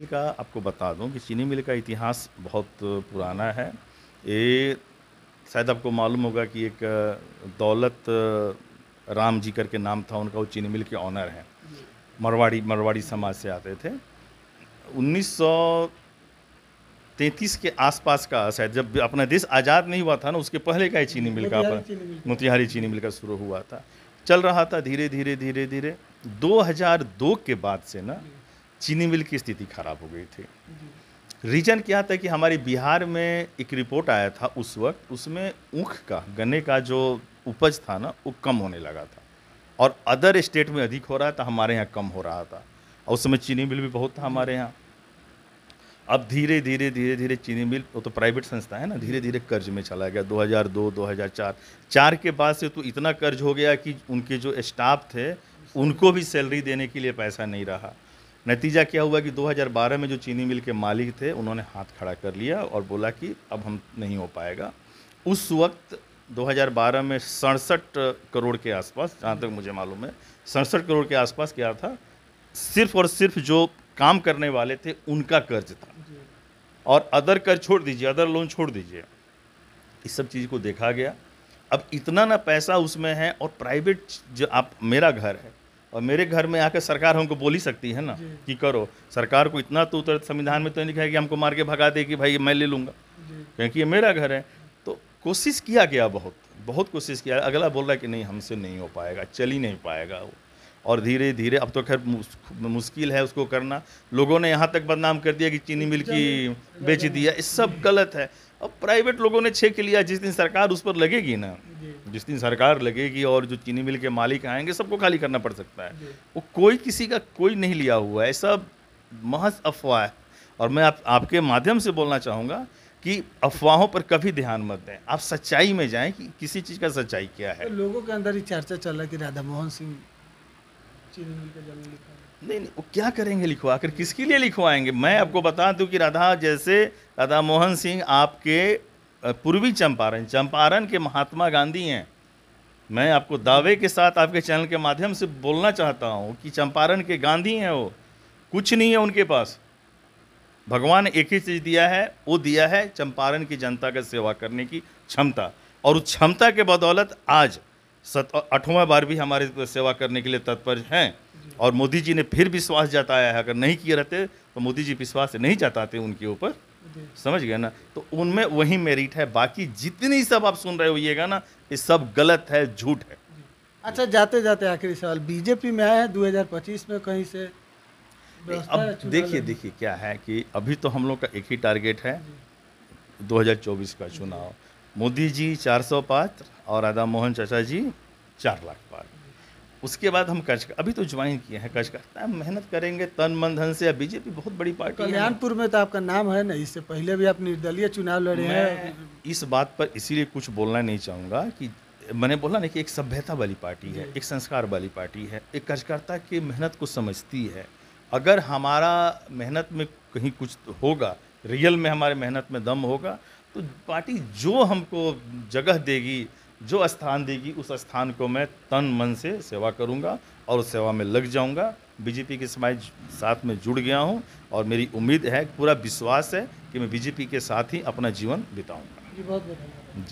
मिल का आपको बता दूं कि चीनी मिल का इतिहास बहुत पुराना है ये शायद आपको मालूम होगा कि एक दौलत राम जी करके नाम था उनका वो चीनी मिल के ऑनर हैं मरवाड़ी मरवाड़ी समाज से आते थे 1933 के आसपास का शायद जब अपना देश आज़ाद नहीं हुआ था ना उसके पहले का ही चीनी मिल का अपना मोतिहारी चीनी मिल का शुरू हुआ था चल रहा था धीरे धीरे धीरे धीरे 2002 के बाद से ना चीनी मिल की स्थिति खराब हो गई थी रीजन क्या था कि हमारे बिहार में एक रिपोर्ट आया था उस वक्त उसमें ऊख का गन्ने का जो उपज था ना वो कम होने लगा था और अदर स्टेट में अधिक हो रहा था हमारे यहाँ कम हो रहा था और उस समय चीनी मिल भी बहुत था हमारे यहाँ अब धीरे धीरे धीरे धीरे चीनी मिल वो तो प्राइवेट संस्था है ना धीरे धीरे कर्ज में चला गया 2002 2004 चार के बाद से तो इतना कर्ज हो गया कि उनके जो स्टाफ थे उनको भी सैलरी देने के लिए पैसा नहीं रहा नतीजा क्या हुआ कि 2012 में जो चीनी मिल के मालिक थे उन्होंने हाथ खड़ा कर लिया और बोला कि अब हम नहीं हो पाएगा उस वक्त 2012 में सड़सठ करोड़ के आसपास जहाँ तक मुझे मालूम है सड़सठ करोड़ के आसपास क्या था सिर्फ और सिर्फ जो काम करने वाले थे उनका कर्ज था और अदर कर्ज छोड़ दीजिए अदर लोन छोड़ दीजिए इस सब चीज़ को देखा गया अब इतना ना पैसा उसमें है और प्राइवेट जो आप मेरा घर है और मेरे घर में आकर सरकार हमको बोल ही सकती है ना कि करो सरकार को इतना तो उतर संविधान में तो नहीं लिखा है कि हमको मार के भगा दे कि भाई मैं ले लूँगा क्योंकि ये मेरा घर है तो कोशिश किया गया बहुत बहुत कोशिश किया अगला बोल रहा है कि नहीं हमसे नहीं हो पाएगा चल ही नहीं पाएगा वो और धीरे धीरे अब तो खैर मुश्किल है उसको करना लोगों ने यहाँ तक बदनाम कर दिया कि चीनी मिल की बेच दिया इस सब गलत है अब प्राइवेट लोगों ने छे के लिया जिस दिन सरकार उस पर लगेगी ना जिस दिन सरकार लगेगी और जो चीनी मिल के मालिक आएंगे सबको खाली करना पड़ सकता है वो कोई किसी का कोई नहीं लिया हुआ है सब महज अफवाह है और मैं आप आपके माध्यम से बोलना चाहूँगा कि अफवाहों पर कभी ध्यान मत दें आप सच्चाई में जाएं कि किसी चीज़ का सच्चाई क्या है तो लोगों के अंदर ही चर्चा चल रहा है कि राधा मोहन सिंह चीनी मिल का नहीं नहीं वो क्या करेंगे लिखवा कर किसके लिए लिखवाएंगे मैं आपको बता दूं कि राधा जैसे राधा मोहन सिंह आपके पूर्वी चंपारण चंपारण के महात्मा गांधी हैं मैं आपको दावे के साथ आपके चैनल के माध्यम से बोलना चाहता हूँ कि चंपारण के गांधी हैं वो कुछ नहीं है उनके पास भगवान एक ही चीज़ दिया है वो दिया है चंपारण की जनता का सेवा करने की क्षमता और उस क्षमता के बदौलत आज सत आठवां बार भी हमारे सेवा करने के लिए तत्पर हैं और मोदी जी ने फिर विश्वास जताया है अगर नहीं किए रहते तो मोदी जी विश्वास नहीं जताते उनके ऊपर समझ गए ना तो उनमें वही मेरिट है बाकी जितनी सब आप सुन रहे होइएगा ना ये सब गलत है झूठ है अच्छा जाते जाते आखिरी सवाल बीजेपी में आए हैं 2025 में कहीं से अब देखिए देखिए क्या है कि अभी तो हम लोग का एक ही टारगेट है 2024 का चुनाव मोदी जी चार सौ पात्र और राधा मोहन चाचा जी चार लाख पात्र उसके बाद हम कर्ज अभी तो ज्वाइन किए हैं कर्ज करता मेहनत करेंगे तन मन धन से बीजेपी बहुत बड़ी पार्टी कल्याणपुर में तो आपका नाम है ना इससे पहले भी आप निर्दलीय चुनाव लड़े हैं इस बात पर इसीलिए कुछ बोलना नहीं चाहूँगा कि मैंने बोला ना कि एक सभ्यता वाली पार्टी है एक संस्कार वाली पार्टी है एक कर्जकर्ता की मेहनत को समझती है अगर हमारा मेहनत में कहीं कुछ तो होगा रियल में हमारे मेहनत में दम होगा तो पार्टी जो हमको जगह देगी जो स्थान देगी उस स्थान को मैं तन मन से सेवा करूंगा और उस सेवा में लग जाऊंगा बीजेपी के समाज साथ में जुड़ गया हूं और मेरी उम्मीद है पूरा विश्वास है कि मैं बीजेपी के साथ ही अपना जीवन बिताऊंगा जी बहुत जी